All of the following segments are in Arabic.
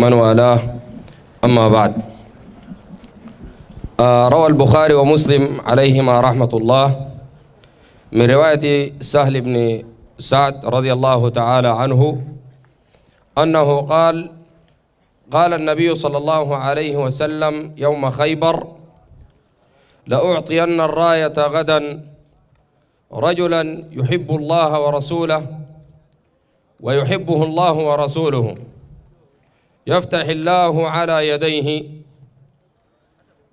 من والاه أما بعد آه، روى البخاري ومسلم عليهما رحمة الله من رواية سهل بن سعد رضي الله تعالى عنه أنه قال قال النبي صلى الله عليه وسلم يوم خيبر لأعطين الراية غدا رجلا يحب الله ورسوله ويحبه الله ورسوله يفتح الله على يديه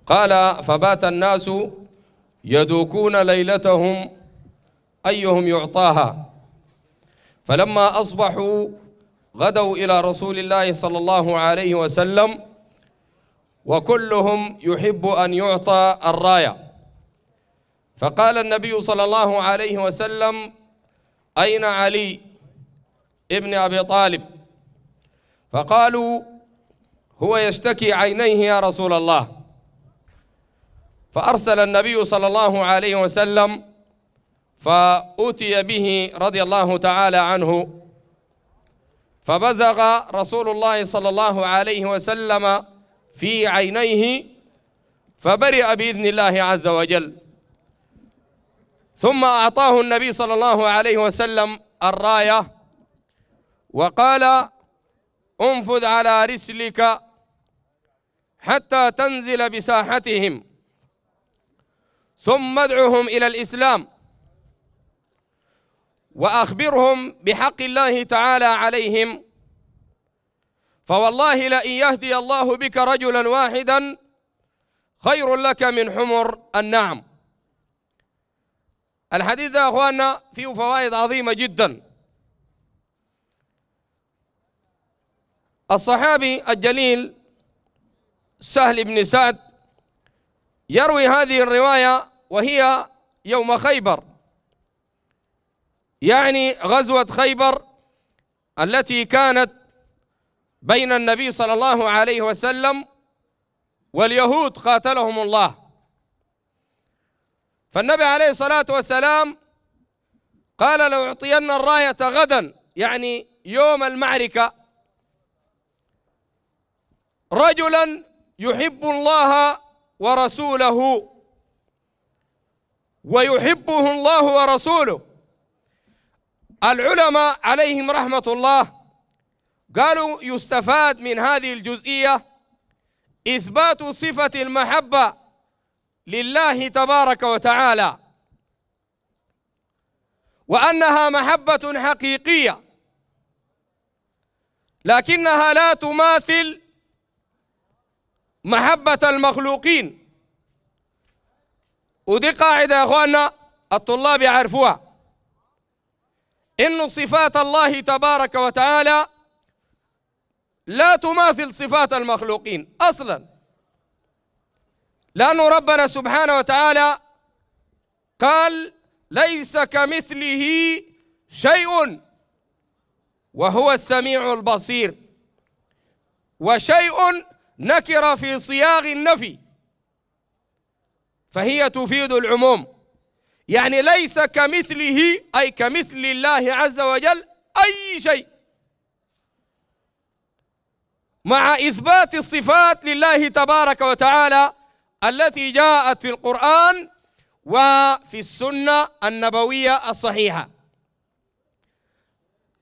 قال فبات الناس يدوكون ليلتهم أيهم يعطاها فلما أصبحوا غدوا إلى رسول الله صلى الله عليه وسلم وكلهم يحب أن يعطى الراية فقال النبي صلى الله عليه وسلم أين علي ابن أبي طالب فقالوا هو يشتكي عينيه يا رسول الله فأرسل النبي صلى الله عليه وسلم فأتي به رضي الله تعالى عنه فبزغ رسول الله صلى الله عليه وسلم في عينيه فبرئ بإذن الله عز وجل ثم أعطاه النبي صلى الله عليه وسلم الراية وقال انفذ على رسلك حتى تنزل بساحتهم ثم ادعهم إلى الإسلام وأخبرهم بحق الله تعالى عليهم فوالله لئن يهدي الله بك رجلا واحدا خير لك من حمر النعم الحديث يا أخواننا فيه فوائد عظيمة جدا الصحابي الجليل سهل بن سعد يروي هذه الرواية وهي يوم خيبر يعني غزوة خيبر التي كانت بين النبي صلى الله عليه وسلم واليهود قاتلهم الله فالنبي عليه الصلاة والسلام قال لأعطين الراية غدا يعني يوم المعركة رجلا يحب الله ورسوله ويحبه الله ورسوله العلماء عليهم رحمة الله قالوا يستفاد من هذه الجزئية إثبات صفة المحبة لله تبارك وتعالى وأنها محبة حقيقية لكنها لا تماثل محبة المخلوقين ودي قاعدة يا أخواننا الطلاب يعرفوها إن صفات الله تبارك وتعالى لا تماثل صفات المخلوقين أصلا لأن ربنا سبحانه وتعالى قال ليس كمثله شيء وهو السميع البصير وشيء نكرة في صياغ النفي فهي تفيد العموم يعني ليس كمثله أي كمثل الله عز وجل أي شيء مع إثبات الصفات لله تبارك وتعالى التي جاءت في القرآن وفي السنة النبوية الصحيحة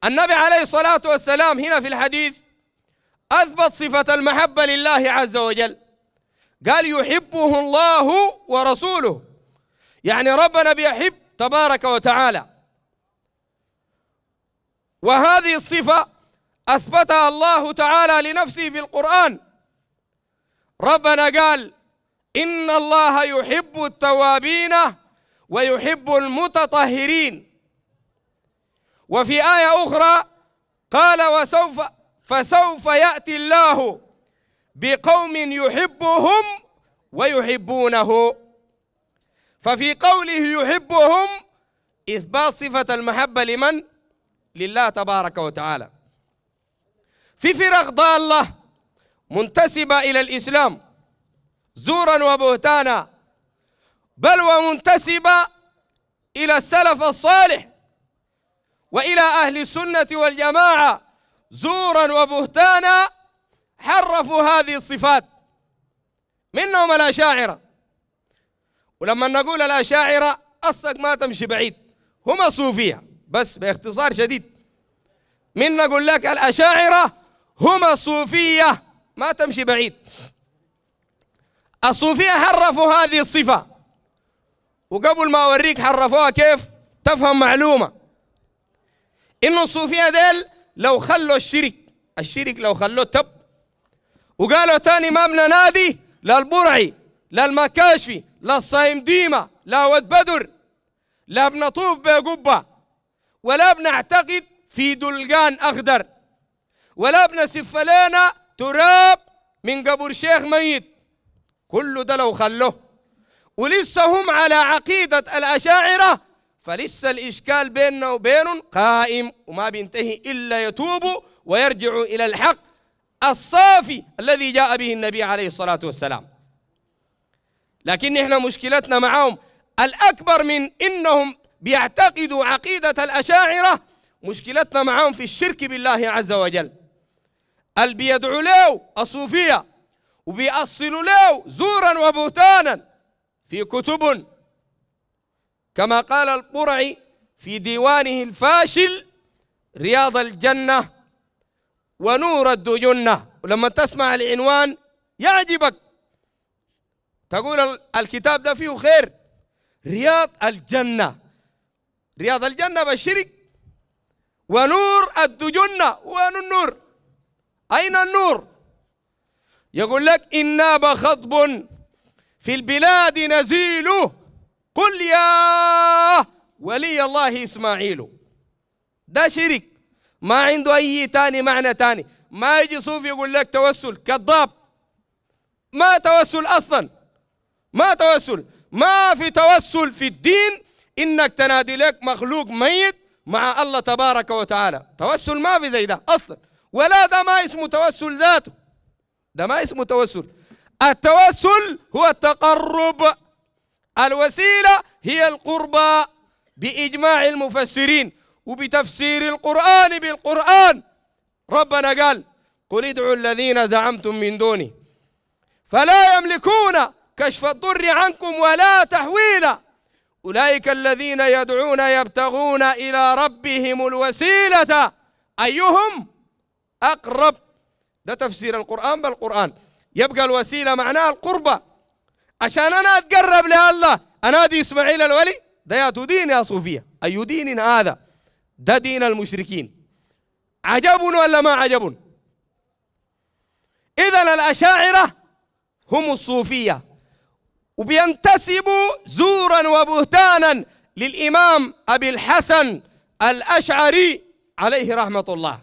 النبي عليه الصلاة والسلام هنا في الحديث أثبت صفة المحبة لله عز وجل قال يحبه الله ورسوله يعني ربنا بيحب تبارك وتعالى وهذه الصفة أثبتها الله تعالى لنفسه في القرآن ربنا قال إن الله يحب التوابين ويحب المتطهرين وفي آية أخرى قال وسوف فسوف يأتي الله بقوم يحبهم ويحبونه ففي قوله يحبهم إثبات صفة المحبة لمن؟ لله تبارك وتعالى في فرق ضالة منتسبة إلى الإسلام زورا وبهتانا بل ومنتسبة إلى السلف الصالح وإلى أهل السنة والجماعة زورا وبهتانا حرفوا هذه الصفات منهم الأشاعرة ولما نقول الأشاعرة أصلك ما تمشي بعيد هم صوفية بس باختصار شديد من نقول لك الأشاعرة هم الصوفية ما تمشي بعيد الصوفية حرفوا هذه الصفة وقبل ما أوريك حرفوها كيف تفهم معلومة إنه الصوفية ديل لو خلوا الشرك الشرك لو خلوه تب وقالوا تاني ما بننادي لا البرعي لا المكاشفي لا الصايم ديمة لا ود بدر لا بنطوف بقبة ولا بنعتقد في دلقان أخضر ولا بنسف لنا تراب من قبر شيخ ميت كل ده لو خلوه ولسه هم على عقيدة الأشاعرة فلسه الإشكال بيننا وبينهم قائم وما بينتهي إلا يتوبوا ويرجعوا إلى الحق الصافي الذي جاء به النبي عليه الصلاة والسلام لكن احنا مشكلتنا معهم الأكبر من إنهم بيعتقدوا عقيدة الأشاعرة مشكلتنا معهم في الشرك بالله عز وجل اللي بيدعوا له الصوفية وبيأصلوا له زورا وبهتانا في كتب كما قال القرعي في ديوانه الفاشل رياض الجنة ونور الدجنة ولما تسمع العنوان يعجبك تقول الكتاب ده فيه خير رياض الجنة رياض الجنة بالشرك ونور الدجنة وين النور أين النور يقول لك إنا بخطب في البلاد نزيله قل يا ولي الله إسماعيل ده شرك ما عنده أي تاني معنى تاني ما يجي صوفي يقول لك توسل كذاب ما توسل أصلا ما توسل ما في توسل في الدين إنك تنادي لك مخلوق ميت مع الله تبارك وتعالى توسل ما في زي ده أصلا ولا ده ما اسمه توسل ذاته ده ما اسمه توسل التوسل هو التقرب الوسيلة هي القربى بإجماع المفسرين وبتفسير القرآن بالقرآن ربنا قال قل ادعوا الذين زعمتم من دوني فلا يملكون كشف الضر عنكم ولا تحويلا أولئك الذين يدعون يبتغون إلى ربهم الوسيلة أيهم أقرب ده تفسير القرآن بالقرآن يبقى الوسيلة معناها القربة عشان انا اتقرب لله انادي اسماعيل الولي ده يا دين يا صوفيه اي دين هذا ده دين المشركين عجب ولا ما عجب اذا الاشاعره هم الصوفيه وبينتسبوا زورا وبهتانا للامام ابي الحسن الاشعري عليه رحمه الله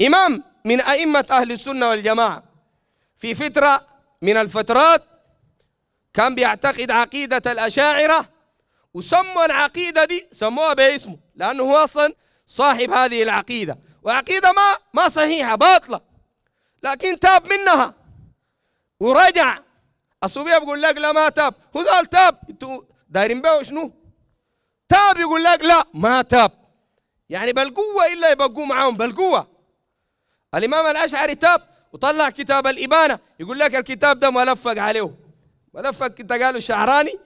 امام من ائمه اهل السنه والجماعه في فتره من الفترات كان بيعتقد عقيدة الأشاعرة وسموا العقيدة دي سموها باسمه لأنه هو أصلا صاحب هذه العقيدة وعقيدة ما ما صحيحة باطلة لكن تاب منها ورجع الصوفية بيقول لك لا ما تاب هو قال تاب انتوا دايرين بيه شنو؟ تاب يقول لك لا ما تاب يعني بالقوة إلا يبقوا معاهم بالقوة الإمام الأشعري تاب وطلع كتاب الإبانة يقول لك الكتاب ده ملفق عليه ملفق انت قالوا شعراني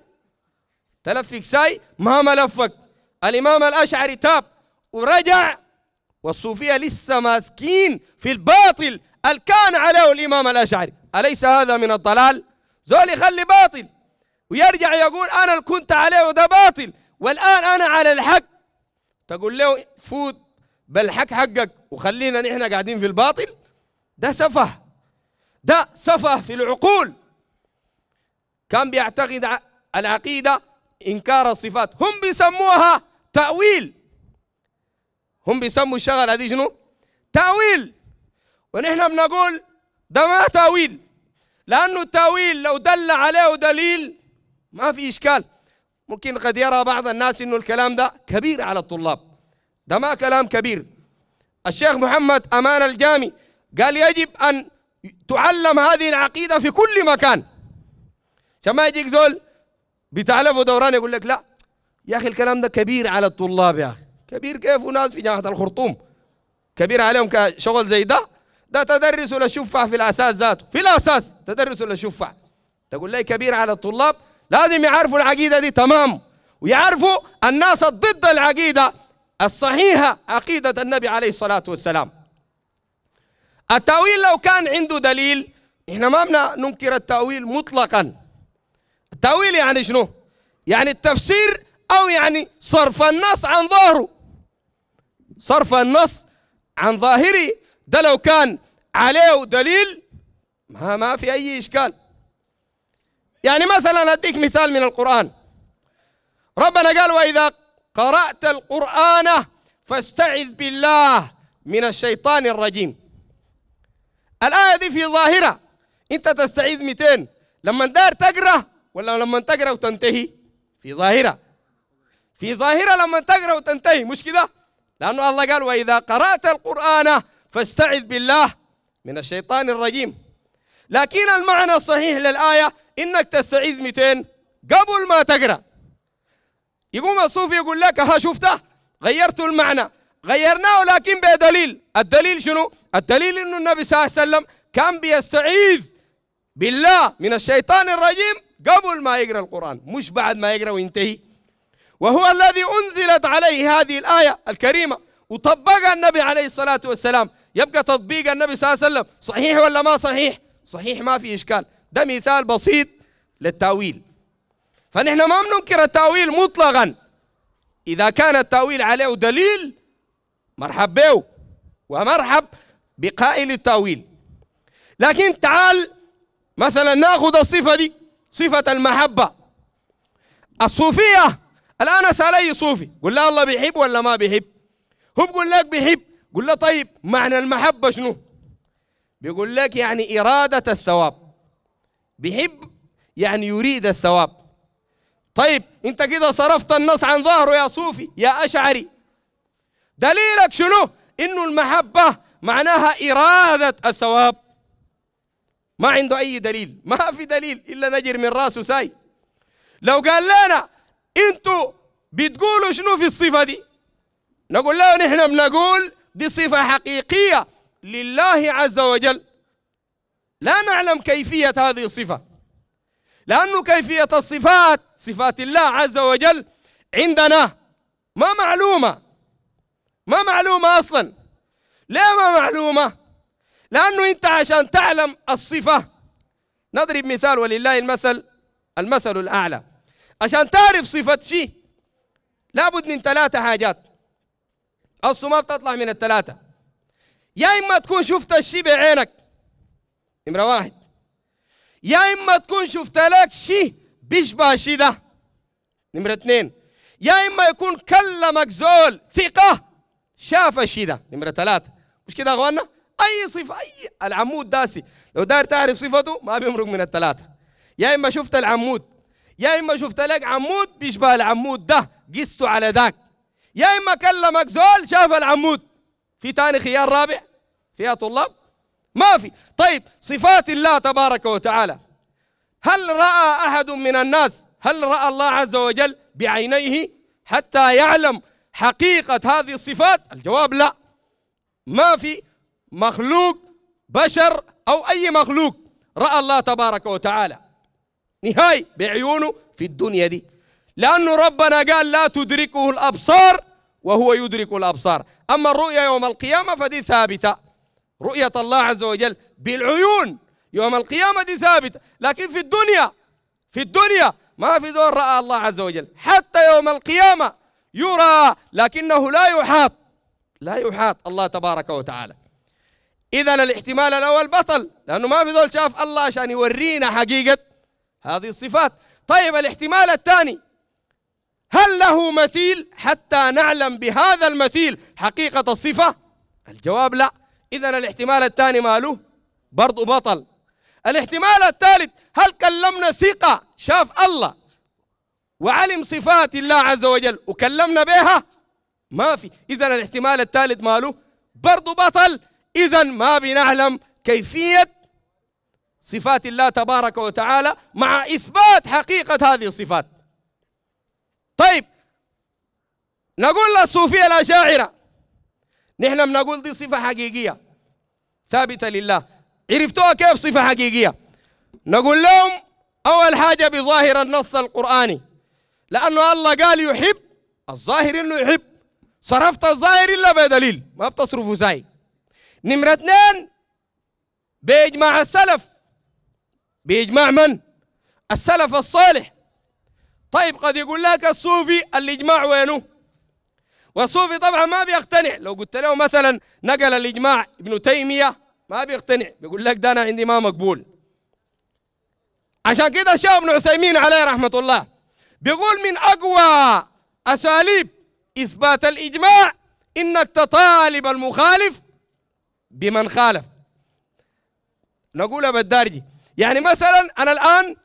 تلفق ساي ما ملفق الإمام الأشعري تاب ورجع والصوفية لسه ماسكين في الباطل الكان عليه الإمام الأشعري أليس هذا من الضلال زول يخلي باطل ويرجع يقول أنا اللي كنت عليه وده باطل والآن أنا على الحق تقول له فوت بالحق حقك وخلينا نحن قاعدين في الباطل ده سفه ده سفه في العقول كان بيعتقد العقيدة إنكار الصفات هم بيسموها تأويل هم بيسموا الشغلة هذه شنو؟ تأويل ونحن بنقول ده ما تأويل لأنه التأويل لو دل عليه دليل ما في إشكال ممكن قد يرى بعض الناس إنه الكلام ده كبير على الطلاب ده ما كلام كبير الشيخ محمد أمان الجامي قال يجب أن تعلم هذه العقيدة في كل مكان عشان ما يجيك زول بتعلفه دوران يقول لك لا يا أخي الكلام ده كبير على الطلاب يا أخي كبير كيف ناس في جامعة الخرطوم كبير عليهم كشغل زي ده ده تدرس ولا شفع في الأساس ذاته في الأساس تدرس ولا شفع تقول لي كبير على الطلاب لازم يعرفوا العقيدة دي تمام ويعرفوا الناس ضد العقيدة الصحيحة عقيدة النبي عليه الصلاة والسلام التأويل لو كان عنده دليل احنا ما بدنا ننكر التأويل مطلقا التأويل يعني شنو؟ يعني التفسير أو يعني صرف النص عن ظاهره صرف النص عن ظاهره ده لو كان عليه دليل ما ما في أي إشكال يعني مثلا أديك مثال من القرآن ربنا قال وإذا قرأت القرآن فاستعذ بالله من الشيطان الرجيم الآية دي في ظاهرة أنت تستعيذ 200 لما دار تقرأ ولا لما تقرأ وتنتهي في ظاهرة في ظاهرة لما تقرأ وتنتهي مش كده لأنه الله قال وإذا قرأت القرآن فاستعذ بالله من الشيطان الرجيم لكن المعنى الصحيح للآية إنك تستعيذ 200 قبل ما تقرأ يقوم الصوفي يقول لك ها شفته غيرت المعنى غيرناه لكن بدليل الدليل شنو الدليل أن النبي صلى الله عليه وسلم كان بيستعيذ بالله من الشيطان الرجيم قبل ما يقرأ القرآن مش بعد ما يقرأ وينتهي وهو الذي أنزلت عليه هذه الآية الكريمة وطبقها النبي عليه الصلاة والسلام يبقى تطبيق النبي صلى الله عليه وسلم صحيح ولا ما صحيح صحيح ما في إشكال ده مثال بسيط للتاويل فنحن ما بننكر التاويل مطلقا اذا كان التاويل عليه دليل مرحب به ومرحب بقائل التأويل لكن تعال مثلا ناخذ الصفة دي صفة المحبة الصوفية الآن أسأل أي صوفي قل له الله بيحب ولا ما بيحب هو بيقول لك بيحب قل له طيب معنى المحبة شنو بيقول لك يعني إرادة الثواب بيحب يعني يريد الثواب طيب انت كده صرفت النص عن ظهره يا صوفي يا أشعري دليلك شنو انه المحبة معناها إرادة الثواب ما عنده أي دليل ما في دليل إلا نجر من راسه ساي لو قال لنا أنتوا بتقولوا شنو في الصفة دي نقول له نحن بنقول دي صفة حقيقية لله عز وجل لا نعلم كيفية هذه الصفة لأن كيفية الصفات صفات الله عز وجل عندنا ما معلومة ما معلومة أصلا ليه ما معلومة؟ لأنه أنت عشان تعلم الصفة نضرب مثال ولله المثل المثل الأعلى عشان تعرف صفة شيء لابد من ثلاثة حاجات أصله ما بتطلع من الثلاثة يا إما تكون شفت الشيء بعينك نمرة واحد يا إما تكون شفت لك شيء بيشبه الشيء ده نمرة اثنين يا إما يكون كلمك زول ثقة شاف الشيء ده نمرة ثلاثة مش كده يا اخوانا اي صفه اي العمود داسي لو داير تعرف صفته ما بيمرق من الثلاثه يا اما شفت العمود يا اما شفت لك عمود بيشبه العمود ده قسته على ذاك يا اما كلمك زول شاف العمود في ثاني خيار رابع فيها طلاب ما في طيب صفات الله تبارك وتعالى هل راى احد من الناس هل راى الله عز وجل بعينيه حتى يعلم حقيقه هذه الصفات الجواب لا ما في مخلوق بشر أو أي مخلوق رأى الله تبارك وتعالى نهاية بعيونه في الدنيا دي لأنه ربنا قال لا تدركه الأبصار وهو يدرك الأبصار أما الرؤيا يوم القيامة فدي ثابتة رؤية الله عز وجل بالعيون يوم القيامة دي ثابتة لكن في الدنيا في الدنيا ما في دور رأى الله عز وجل حتى يوم القيامة يرى لكنه لا يحاط لا يحاط الله تبارك وتعالى إذا الاحتمال الأول بطل لأنه ما في ذول شاف الله عشان يورينا حقيقة هذه الصفات طيب الاحتمال الثاني هل له مثيل حتى نعلم بهذا المثيل حقيقة الصفة الجواب لا إذا الاحتمال الثاني ماله برضو بطل الاحتمال الثالث هل كلمنا ثقة شاف الله وعلم صفات الله عز وجل وكلمنا بها ما في إذا الاحتمال الثالث ماله برضو بطل إذا ما بنعلم كيفية صفات الله تبارك وتعالى مع إثبات حقيقة هذه الصفات طيب نقول للصوفية الأشاعرة نحن بنقول دي صفة حقيقية ثابتة لله عرفتوها كيف صفة حقيقية نقول لهم أول حاجة بظاهر النص القرآني لأنه الله قال يحب الظاهر أنه يحب صرفت الظاهر إلا بدليل ما بتصرفه زي نمرة اثنين بيجمع السلف بيجمع من؟ السلف الصالح طيب قد يقول لك الصوفي الإجماع وينه؟ والصوفي طبعا ما بيقتنع لو قلت له مثلا نقل الإجماع ابن تيمية ما بيقتنع بيقول لك ده أنا عندي ما مقبول عشان كده الشيخ ابن عثيمين عليه رحمة الله بيقول من أقوى أساليب إثبات الإجماع إنك تطالب المخالف بمن خالف نقولها بالدارجة يعني مثلا أنا الآن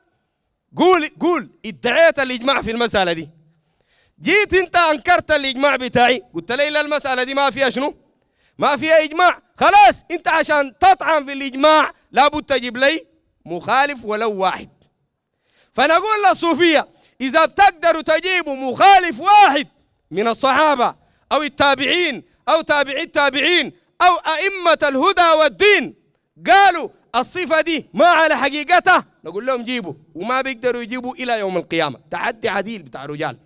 قول قول ادعيت الإجماع في المسألة دي جيت أنت أنكرت الإجماع بتاعي قلت لي لا المسألة دي ما فيها شنو ما فيها إجماع خلاص أنت عشان تطعن في الإجماع لابد تجيب لي مخالف ولو واحد فنقول للصوفية إذا بتقدروا تجيبوا مخالف واحد من الصحابة أو التابعين أو تابعي التابعين أو أئمة الهدى والدين قالوا الصفة دي ما على حقيقتها نقول لهم جيبوا وما بيقدروا يجيبوا إلى يوم القيامة تعدي عديل بتاع رجال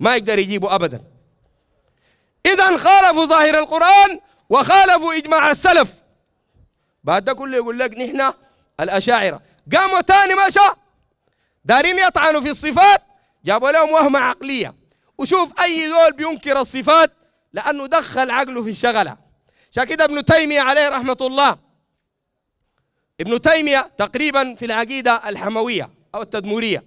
ما يقدر يجيبوا أبدا إذا خالفوا ظاهر القرآن وخالفوا إجماع السلف بعد ده كله يقول لك نحن الأشاعرة قاموا تاني مشى دارين يطعنوا في الصفات جابوا لهم وهمة عقلية وشوف اي دول بينكر الصفات لانه دخل عقله في الشغله عشان كده ابن تيميه عليه رحمه الله ابن تيميه تقريبا في العقيده الحمويه او التدموريه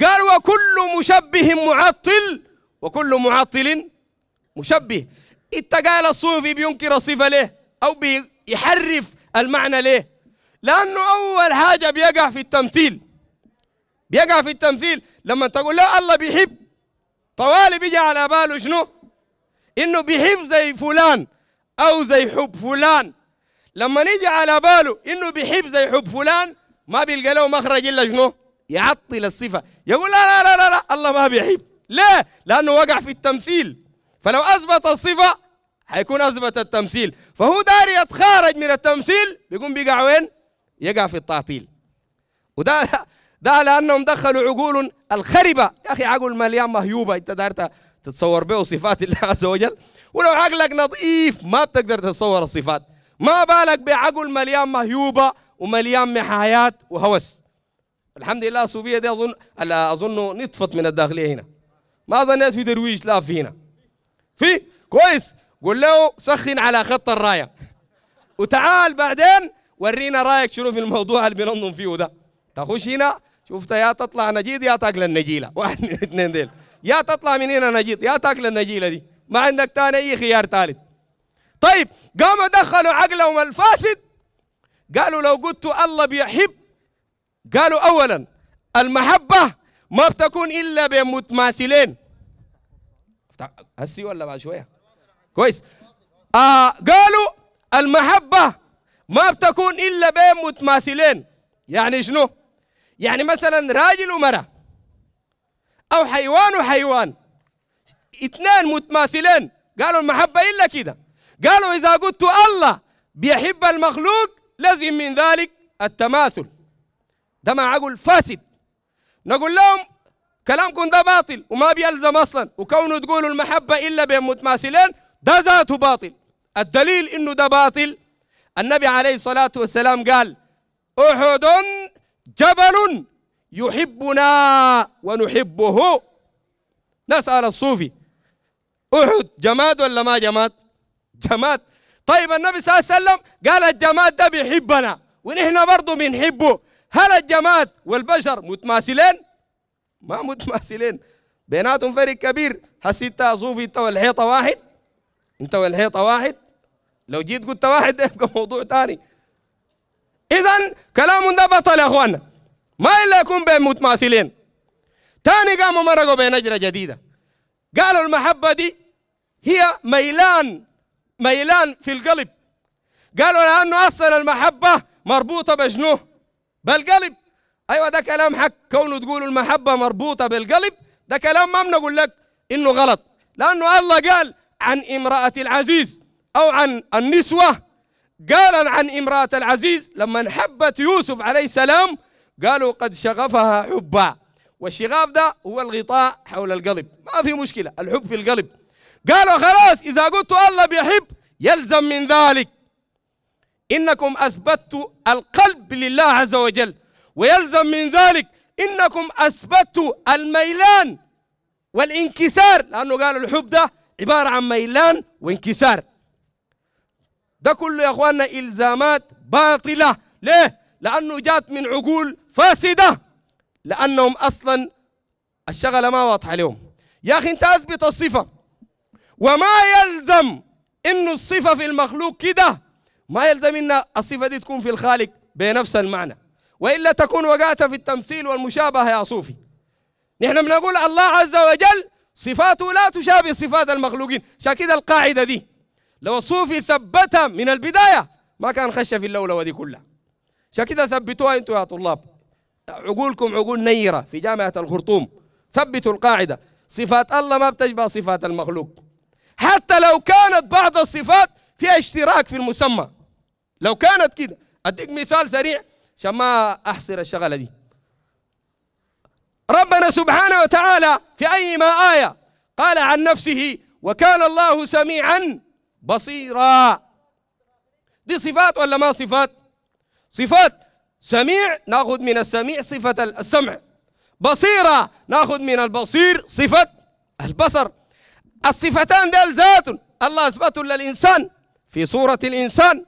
قال وكل مشبه معطل وكل معطل مشبه انت قال الصوفي بينكر الصفه ليه او بيحرف المعنى ليه لانه اول حاجه بيقع في التمثيل بيقع في التمثيل لما تقول لا الله بيحب طوالي بيجي على باله شنو انه بيحب زي فلان او زي حب فلان لما يجي على باله انه بيحب زي حب فلان ما بيلقى له مخرج الا شنو يعطل الصفه يقول لا لا لا لا, الله ما بيحب ليه لانه وقع في التمثيل فلو اثبت الصفه حيكون اثبت التمثيل فهو داري يتخارج من التمثيل بيقوم بيقع وين يقع في التعطيل وده ده لانهم دخلوا عقول الخربه يا اخي عقل مليان مهيوبه انت دارت تتصور به صفات الله عز وجل ولو عقلك نظيف ما بتقدر تتصور الصفات ما بالك بعقل مليان مهيوبه ومليان محايات وهوس الحمد لله الصوفيه دي اظن اظن نطفت من الداخليه هنا ما ظنيت في درويش لا فينا في كويس قول له سخن على خط الرايه وتعال بعدين ورينا رايك شنو في الموضوع اللي بننظم فيه ده تخش هنا شفت يا تطلع نجيد يا تاكل النجيله واحد من الاثنين ديل يا تطلع من هنا نجيد يا تاكل النجيله دي ما عندك ثاني اي خيار ثالث طيب قاموا دخلوا عقلهم الفاسد قالوا لو قلت الله بيحب قالوا اولا المحبه ما بتكون الا بين متماثلين هسي ولا بعد شويه كويس آه قالوا المحبه ما بتكون الا بين متماثلين يعني شنو يعني مثلا راجل ومرأة أو حيوان وحيوان اثنان متماثلين قالوا المحبة إلا كده قالوا إذا قلت الله بيحب المخلوق لازم من ذلك التماثل ده ما اقول فاسد نقول لهم كلامكم ده باطل وما بيلزم أصلا وكونه تقولوا المحبة إلا بين متماثلين ده ذاته باطل الدليل إنه ده باطل النبي عليه الصلاة والسلام قال أحد جبل يحبنا ونحبه نسأل الصوفي أحد جماد ولا ما جماد جماد طيب النبي صلى الله عليه وسلم قال الجماد ده بيحبنا ونحن برضه بنحبه هل الجماد والبشر متماثلين ما متماثلين بيناتهم فرق كبير حسيت يا صوفي انت والحيطه واحد انت والحيطه واحد لو جيت قلت واحد ده يبقى موضوع ثاني إذا كلام ده بطل يا أخوانا ما إلا يكون بين متماثلين تاني قاموا مرقوا بين أجرة جديدة قالوا المحبة دي هي ميلان ميلان في القلب قالوا لأنه أصلا المحبة مربوطة بجنوه بالقلب أيوة ده كلام حق كونه تقولوا المحبة مربوطة بالقلب ده كلام ما بنقول لك إنه غلط لأنه الله قال عن امرأة العزيز أو عن النسوة قال عن امرأة العزيز لما انحبت يوسف عليه السلام قالوا قد شغفها حبا والشغاف ده هو الغطاء حول القلب ما في مشكلة الحب في القلب قالوا خلاص إذا قلت الله بيحب يلزم من ذلك إنكم أثبتوا القلب لله عز وجل ويلزم من ذلك إنكم أثبتوا الميلان والانكسار لأنه قال الحب ده عبارة عن ميلان وانكسار ده كله يا اخواننا الزامات باطله ليه لانه جات من عقول فاسده لانهم اصلا الشغله ما واضحه لهم يا اخي انت اثبت الصفه وما يلزم انه الصفه في المخلوق كده ما يلزم ان الصفه دي تكون في الخالق بنفس المعنى والا تكون وقعت في التمثيل والمشابهه يا صوفي نحن بنقول الله عز وجل صفاته لا تشابه صفات المخلوقين عشان كده القاعده دي لو صوفي ثبتها من البداية ما كان خش في اللولة ودي كلها عشان كده ثبتوها انتوا يا طلاب عقولكم عقول نيرة في جامعة الخرطوم ثبتوا القاعدة صفات الله ما بتشبه صفات المخلوق حتى لو كانت بعض الصفات فيها اشتراك في المسمى لو كانت كده اديك مثال سريع عشان ما احصر الشغله دي ربنا سبحانه وتعالى في اي ما ايه قال عن نفسه وكان الله سميعا بصيرا دي صفات ولا ما صفات صفات سميع ناخذ من السميع صفة السمع بصيرة ناخذ من البصير صفة البصر الصفتان دل ذات الله أثبت للإنسان في سورة الإنسان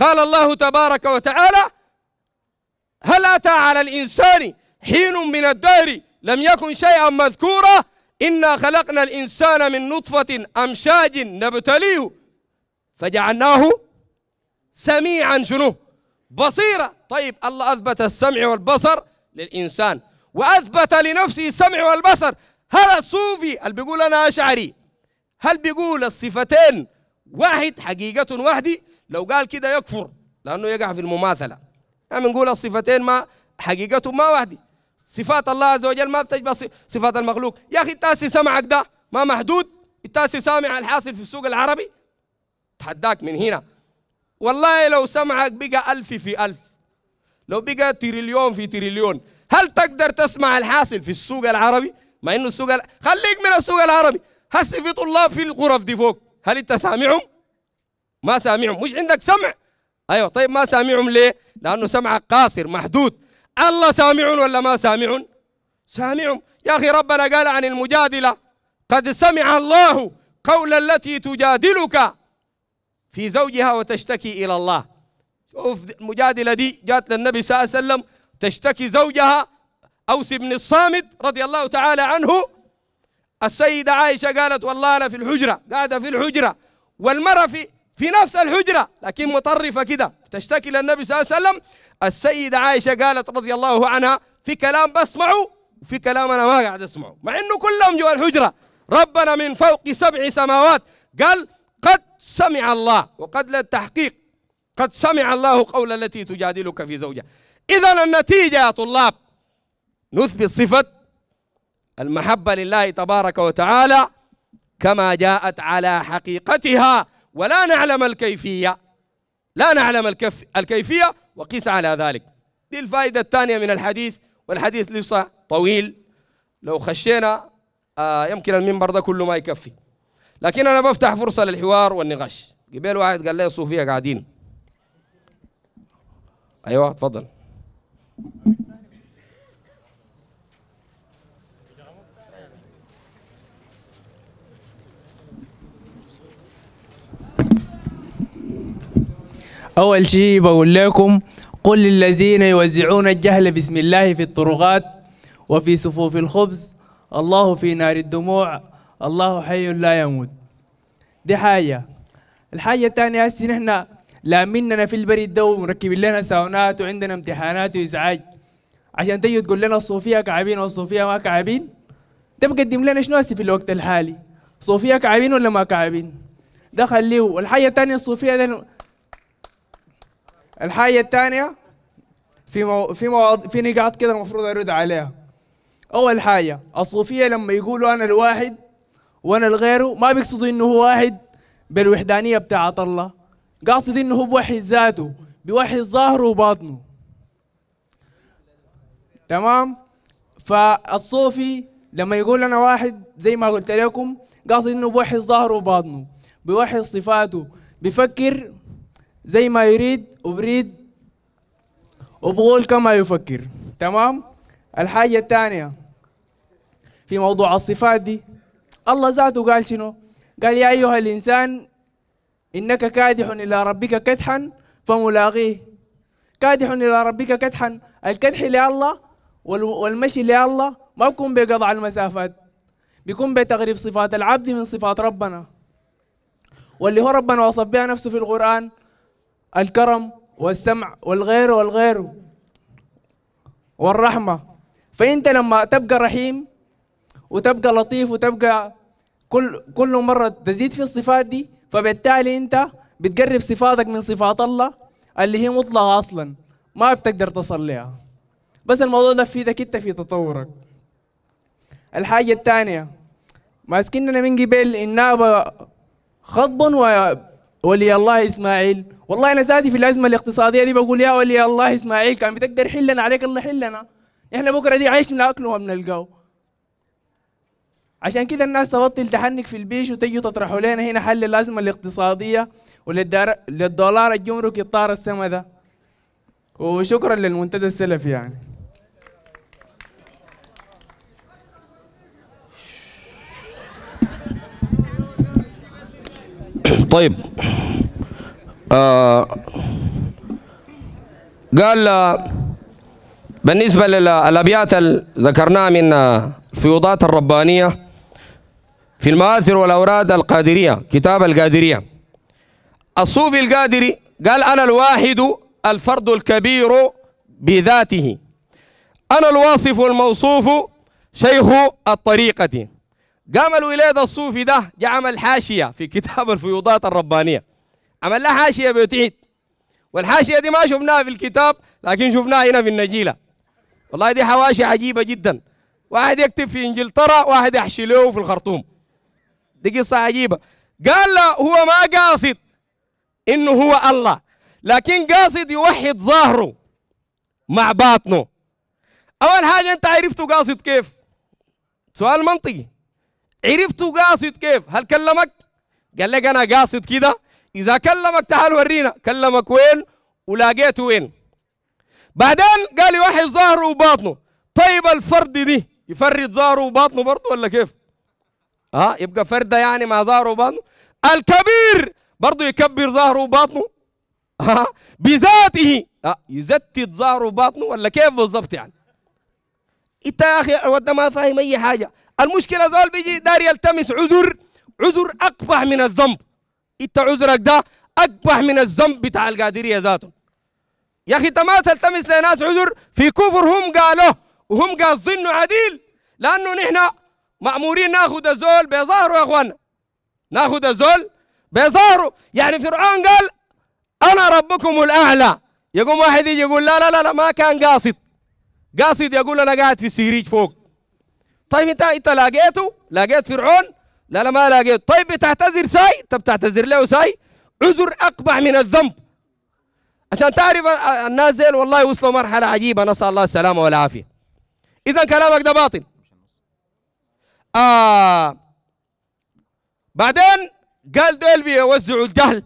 قال الله تبارك وتعالى هل أتى على الإنسان حين من الدهر لم يكن شيئا مذكورا إنا خلقنا الإنسان من نطفة أمشاج نبتليه فجعلناه سميعا شنو بصيرا طيب الله أثبت السمع والبصر للإنسان وأثبت لنفسه السمع والبصر هل الصوفي اللي بيقول أنا أشعري هل بيقول الصفتين واحد حقيقة وحدي لو قال كده يكفر لأنه يقع في المماثلة يعني نقول الصفتين ما حقيقة ما وحدي صفات الله عز وجل ما بتشبه صفات المخلوق يا أخي التاسي سمعك ده ما محدود التاسي سامع الحاصل في السوق العربي تحداك من هنا والله لو سمعك بقى ألف في ألف لو بقى تريليون في تريليون هل تقدر تسمع الحاصل في السوق العربي مع انه السوق ال... خليك من السوق العربي هسي في طلاب في الغرف دي فوق هل انت سامعهم ما سامعهم مش عندك سمع ايوه طيب ما سامعهم ليه لانه سمعك قاصر محدود الله سامع ولا ما سامع سامع يا أخي ربنا قال عن المجادلة قد سمع الله قول التي تجادلك في زوجها وتشتكي إلى الله شوف المجادلة دي جاءت للنبي صلى الله عليه وسلم تشتكي زوجها أوس بن الصامت رضي الله تعالى عنه السيدة عائشة قالت والله أنا في الحجرة قاعدة في الحجرة والمرأة في في نفس الحجرة لكن مطرفة كده تشتكي للنبي صلى الله عليه وسلم السيدة عائشة قالت رضي الله عنها في كلام بسمعه وفي كلام أنا ما قاعد أسمعه مع إنه كلهم جوا الحجرة ربنا من فوق سبع سماوات قال قد سمع الله وقد للتحقيق قد سمع الله قول التي تجادلك في زوجها إذا النتيجة يا طلاب نثبت صفة المحبة لله تبارك وتعالى كما جاءت على حقيقتها ولا نعلم الكيفية لا نعلم الكف الكيفية وقيس على ذلك دي الفائدة الثانية من الحديث والحديث لسه طويل لو خشينا آه يمكن المنبر ده كله ما يكفي لكن أنا بفتح فرصة للحوار والنقاش قبل واحد قال لي الصوفية قاعدين أيوه تفضل أول شيء بقول لكم قل للذين يوزعون الجهل بسم الله في الطرقات وفي صفوف الخبز الله في نار الدموع الله حي لا يموت دي حاجة الحاجة الثانية هسي نحن مننا في البريد ده ومركبين لنا ساونات وعندنا امتحانات وإزعاج عشان تيجي تقول لنا الصوفية كعابين والصوفية ما كعابين ده تقدم لنا شنو هسي في الوقت الحالي صوفية كعابين ولا ما كعابين ده خليه والحاجة الثانية الصوفية ده الحاجه الثانيه في مو... في مواض... في نقاط كده المفروض ارد عليها اول حاجه الصوفيه لما يقولوا انا الواحد وانا الغيره ما بيقصدوا انه هو واحد بالوحدانيه بتاعت الله قاصد انه هو بوحد ذاته بوحد ظاهره وباطنه تمام فالصوفي لما يقول انا واحد زي ما قلت لكم قاصد انه بوحد ظهره وباطنه بوحد صفاته بفكر زي ما يريد وبريد وبقول كما يفكر تمام الحاجة الثانية في موضوع الصفات دي الله ذاته قال شنو قال يا أيها الإنسان إنك كادح إلى ربك كدحا فملاقيه كادح إلى ربك كدحا الكدح لله والمشي لله ما بيكون بقطع المسافات بيكون بتغريب صفات العبد من صفات ربنا واللي هو ربنا وصف بها نفسه في القرآن الكرم والسمع والغير والغير والرحمة فأنت لما تبقى رحيم وتبقى لطيف وتبقى كل كل مرة تزيد في الصفات دي فبالتالي أنت بتقرب صفاتك من صفات الله اللي هي مطلقة أصلا ما بتقدر تصل لها بس الموضوع ده في ذاك انت في تطورك الحاجة الثانية ماسكيننا من قبل النابة و... ولي الله إسماعيل والله انا ذاتي في الازمه الاقتصاديه دي بقول يا ولي الله اسماعيل كان بتقدر حلنا عليك الله حلنا احنا بكره دي عيشنا اكل وبنلقاه عشان كده الناس تبطل تحنك في البيش وتجي تطرحوا لنا هنا حل الازمه الاقتصاديه وللدولار الجمركي الطار السما ده وشكرا للمنتدى السلفي يعني طيب آه، قال بالنسبة للأبيات اللي ذكرناها من الفيوضات الربانية في المآثر والأوراد القادرية كتاب القادرية الصوفي القادري قال أنا الواحد الفرد الكبير بذاته أنا الواصف الموصوف شيخ الطريقة قام الولاد الصوفي ده جعل حاشية في كتاب الفيوضات الربانية عمل لها حاشيه بتعيد والحاشيه دي ما شفناها في الكتاب لكن شفناها هنا في النجيله والله دي حواشي عجيبه جدا واحد يكتب في انجلترا واحد يحشي له في الخرطوم دي قصه عجيبه قال لا هو ما قاصد انه هو الله لكن قاصد يوحد ظاهره مع باطنه اول حاجه انت عرفته قاصد كيف سؤال منطقي عرفته قاصد كيف هل كلمك قال لك انا قاصد كده إذا كلمك تعال ورينا كلمك وين ولاقيته وين بعدين قال يوحي ظهره وباطنه طيب الفرد دي يفرد ظهره وباطنه برضه ولا كيف؟ ها آه، يبقى فردة يعني مع ظهره وباطنه الكبير برضه يكبر ظهره وباطنه ها آه، بذاته آه يزتت ظهره وباطنه ولا كيف بالضبط يعني؟ انت يا اخي ود ما فاهم اي حاجه المشكله ذول بيجي داري يلتمس عذر عذر اقبح من الذنب انت عذرك ده اقبح من الذنب بتاع القادريه ذاته يا اخي انت ما تلتمس لناس عذر في كفر هم قالوه وهم قاصدينه عديل لانه نحن مأمورين ناخذ الزول بظهره يا اخوانا ناخذ الزول بظهره يعني فرعون قال انا ربكم الاعلى يقوم واحد يجي يقول لا لا لا, لا ما كان قاصد قاصد يقول انا قاعد في السريج فوق طيب انت انت لقيته لقيت فرعون لا لا ما لاقيت طيب بتعتذر ساي طب تعتذر له ساي عذر اقبح من الذنب عشان تعرف الناس زين والله وصلوا مرحله عجيبه نسال الله السلامه والعافيه اذا كلامك ده باطل آه بعدين قال ديل بيوزعوا الجهل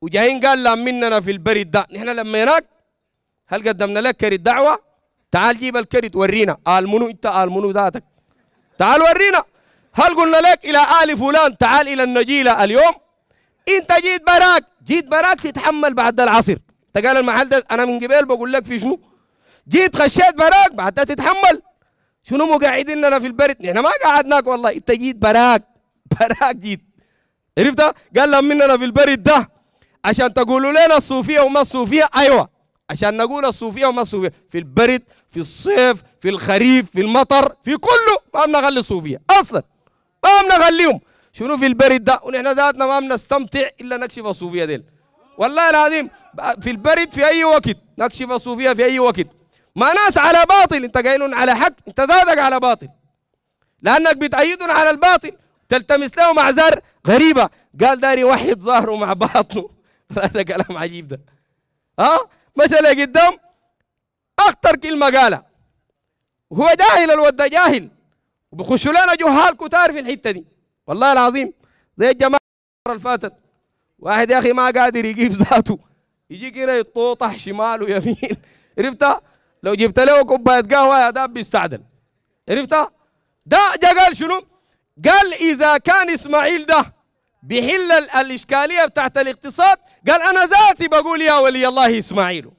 وجايين قال مننا في البريد ده نحن لميناك هل قدمنا لك كريد دعوه تعال جيب الكريد ورينا المنو انت المنو ذاتك تعال ورينا هل قلنا لك إلى آل فلان تعال إلى النجيلة اليوم أنت جيت براك جيت براك تتحمل بعد العصر تقال المحل ده أنا من قبل بقول لك في شنو جيت خشيت براك بعد ده تتحمل شنو مو قاعديننا في البرد احنا ما قعدناك والله انت جيت براك براك جيت عرفت قال لهم مننا في البرد ده عشان تقولوا لنا الصوفيه وما الصوفيه ايوه عشان نقول الصوفيه وما الصوفيه في البرد في الصيف في الخريف في المطر في كله ما بنخلي الصوفيه اصلا ما بنخليهم شنو في البرد ده ونحن ذاتنا ما بنستمتع الا نكشف الصوفيه ديل والله العظيم في البرد في اي وقت نكشف الصوفيه في اي وقت ما ناس على باطل انت قايلون على حق انت ذاتك على باطل لانك بتأيدهم على الباطل تلتمس لهم اعذار غريبه قال داري يوحد ظهره مع باطنه هذا كلام عجيب ده ها أه؟ مثلا قدام اخطر كلمه قالها هو جاهل الود جاهل وبخشوا لنا جهال كتار في الحته دي والله العظيم زي الجماعه اللي فاتت واحد يا اخي ما قادر يجيب ذاته يجي كده يطوطح شمال ويمين عرفتها لو جبت له كوبايه قهوه يا داب بيستعدل عرفتها ده جا قال شنو قال اذا كان اسماعيل ده بيحل الاشكاليه بتاعت الاقتصاد قال انا ذاتي بقول يا ولي الله اسماعيل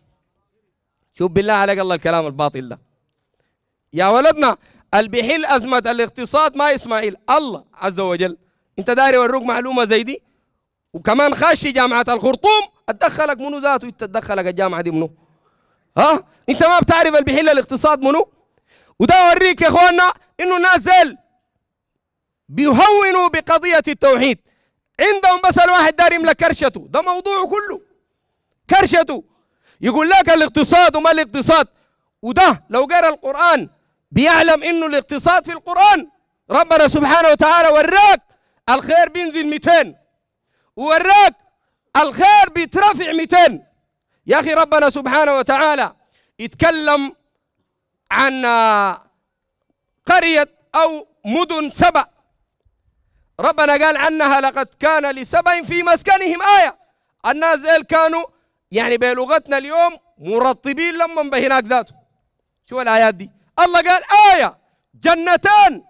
شوف بالله عليك الله الكلام الباطل ده يا ولدنا اللي بيحل ازمه الاقتصاد ما اسماعيل الله عز وجل انت داري وروك معلومه زي دي وكمان خاشي جامعه الخرطوم اتدخلك منو ذاته انت تدخلك الجامعه دي منو ها انت ما بتعرف اللي بيحل الاقتصاد منو وده اوريك يا اخواننا انه نازل بيهونوا بقضيه التوحيد عندهم بس الواحد داري يملك كرشته ده موضوعه كله كرشته يقول لك الاقتصاد وما الاقتصاد وده لو قرا القران بيعلم انه الاقتصاد في القران ربنا سبحانه وتعالى وراك الخير بينزل 200 ووراك الخير بيترفع 200 يا اخي ربنا سبحانه وتعالى يتكلم عن قريه او مدن سبأ ربنا قال عنها لقد كان لسبأ في مسكنهم آية الناس ديل كانوا يعني بلغتنا اليوم مرطبين لما بهناك ذاته شو الآيات دي الله قال آية جنتان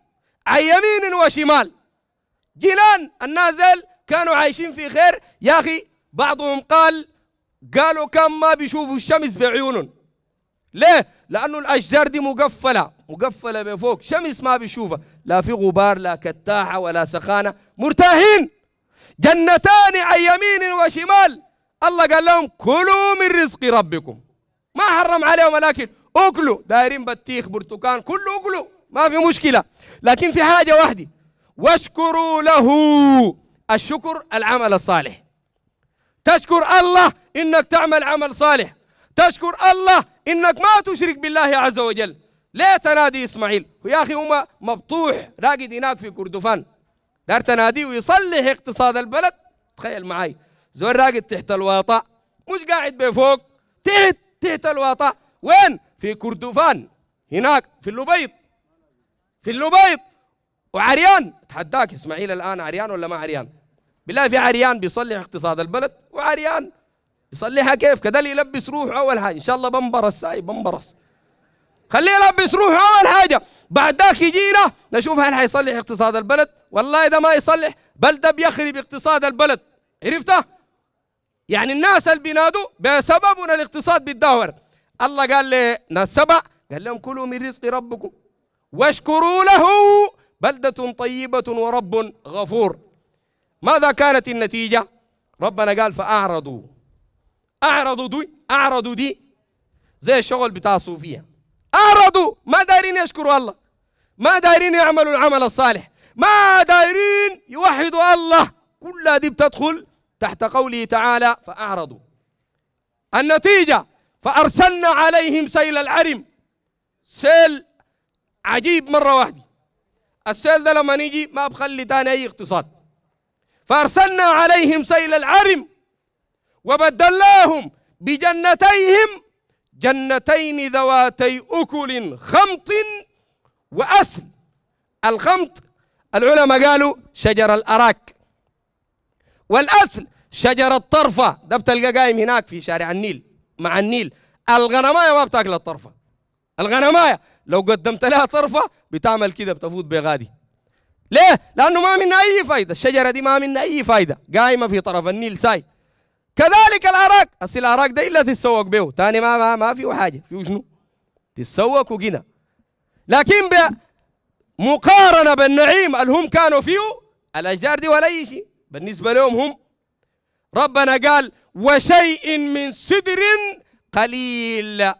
عن يمين وشمال جنان الناس كانوا عايشين في خير يا أخي بعضهم قال قالوا كان ما بيشوفوا الشمس بعيونهم ليه؟ لأنه الأشجار دي مقفلة مقفلة بفوق شمس ما بيشوفها لا في غبار لا كتاحة ولا سخانة مرتاحين جنتان عن يمين وشمال الله قال لهم كلوا من رزق ربكم ما حرم عليهم لكن اكلوا دايرين بطيخ برتقال كله اكلوا ما في مشكله لكن في حاجه واحده واشكروا له الشكر العمل الصالح تشكر الله انك تعمل عمل صالح تشكر الله انك ما تشرك بالله عز وجل ليه تنادي اسماعيل يا اخي هما مبطوح راقد هناك في كردفان دار تناديه ويصلح اقتصاد البلد تخيل معي زول راقد تحت الواطا مش قاعد بفوق تحت تحت الواطا وين في كردفان هناك في اللبيض في اللبيض وعريان اتحداك اسماعيل الان عريان ولا ما عريان؟ بالله في عريان بيصلح اقتصاد البلد وعريان يصلحها كيف؟ كذا يلبس روحه اول حاجه ان شاء الله بنبرس ساي بنبرس خليه يلبس روحه اول حاجه بعد ذاك يجينا نشوف هل حيصلح اقتصاد البلد والله اذا ما يصلح بل ده بيخرب اقتصاد البلد عرفته؟ يعني الناس اللي بينادوا بسببنا الاقتصاد بيتدهور الله قال لي ناس سبع قال لهم كلوا من رزق ربكم واشكروا له بلدة طيبة ورب غفور ماذا كانت النتيجة ربنا قال فأعرضوا أعرضوا دي أعرضوا دي زي الشغل بتاع الصوفية أعرضوا ما دايرين يشكروا الله ما دايرين يعملوا العمل الصالح ما دايرين يوحدوا الله كل دي بتدخل تحت قوله تعالى فأعرضوا النتيجة فأرسلنا عليهم سيل العرم سيل عجيب مرة واحدة السيل ده لما نيجي ما بخلي تاني أي اقتصاد فأرسلنا عليهم سيل العرم وبدلناهم بجنتيهم جنتين ذواتي أكل خمط وأسل الخمط العلماء قالوا شجر الأراك والأسل شجر الطرفة ده بتلقى قايم هناك في شارع النيل مع النيل الغنمايه ما بتاكل الطرفه الغنمايه لو قدمت لها طرفه بتعمل كده بتفوت بغادي ليه؟ لانه ما منها اي فايده، الشجره دي ما منها اي فايده، قايمه في طرف النيل ساي. كذلك العراق، اصل العراق ده الا تتسوق به، ثاني ما ما, ما فيه حاجه، فيه شنو؟ تتسوق وقنا لكن مقارنه بالنعيم اللي هم كانوا فيه الاشجار دي ولا اي شيء، بالنسبه لهم هم ربنا قال وشيء من سدر قليل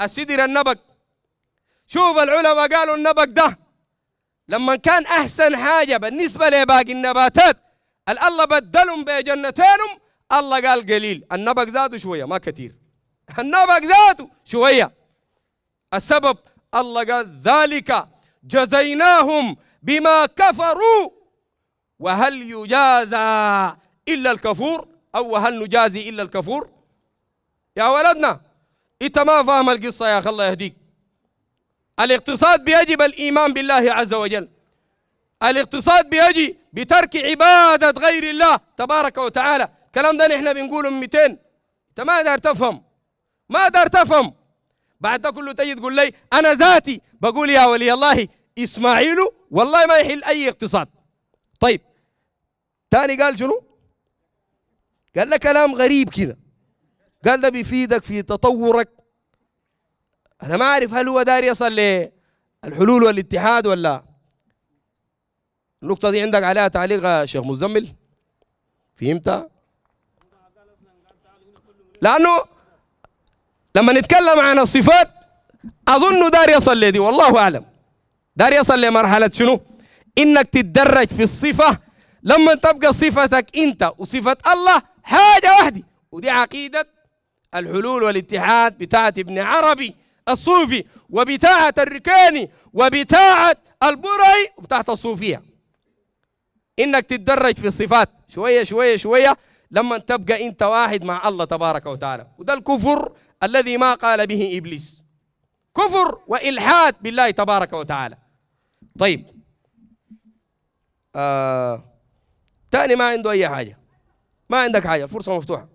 السدر النبق شوف العلماء قالوا النبق ده لما كان أحسن حاجة بالنسبة لباقي النباتات الله بدلهم بجنتينهم الله قال قليل النبق ذاته شوية ما كثير النبق ذاته شوية السبب الله قال ذلك جزيناهم بما كفروا وهل يجازى إلا الكفور أو هل نجازي إلا الكفور يا ولدنا أنت ما فاهم القصة يا أخي الله يهديك الاقتصاد بيجب الإيمان بالله عز وجل الاقتصاد بيجي بترك عبادة غير الله تبارك وتعالى الكلام ده نحن بنقوله من 200 أنت ما دار تفهم ما دار تفهم بعد ده كله تجي تقول لي أنا ذاتي بقول يا ولي الله إسماعيل والله ما يحل أي اقتصاد طيب تاني قال شنو قال له كلام غريب كذا قال ده بيفيدك في تطورك انا ما اعرف هل هو داري يصل للحلول والاتحاد ولا النقطه دي عندك عليها تعليق يا شيخ مزمل فهمتها لانه لما نتكلم عن الصفات اظن دار يصل لدي والله اعلم دار يصل لمرحله شنو انك تتدرج في الصفه لما تبقى صفتك انت وصفه الله حاجة واحدة ودي عقيدة الحلول والاتحاد بتاعة ابن عربي الصوفي وبتاعة الركاني وبتاعة البرعي وبتاعة الصوفية إنك تتدرج في الصفات شوية شوية شوية لما تبقى أنت واحد مع الله تبارك وتعالى وده الكفر الذي ما قال به إبليس كفر وإلحاد بالله تبارك وتعالى طيب آه تاني ما عنده أي حاجة ما عندك حاجه الفرصه مفتوحه